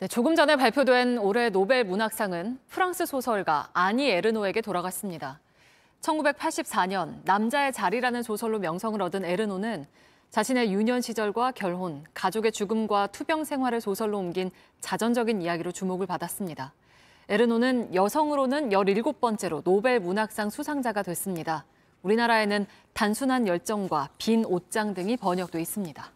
네, 조금 전에 발표된 올해 노벨 문학상은 프랑스 소설가 아니 에르노에게 돌아갔습니다. 1984년 남자의 자리라는 소설로 명성을 얻은 에르노는 자신의 유년 시절과 결혼, 가족의 죽음과 투병 생활을 소설로 옮긴 자전적인 이야기로 주목을 받았습니다. 에르노는 여성으로는 17번째로 노벨 문학상 수상자가 됐습니다. 우리나라에는 단순한 열정과 빈 옷장 등이 번역돼 있습니다.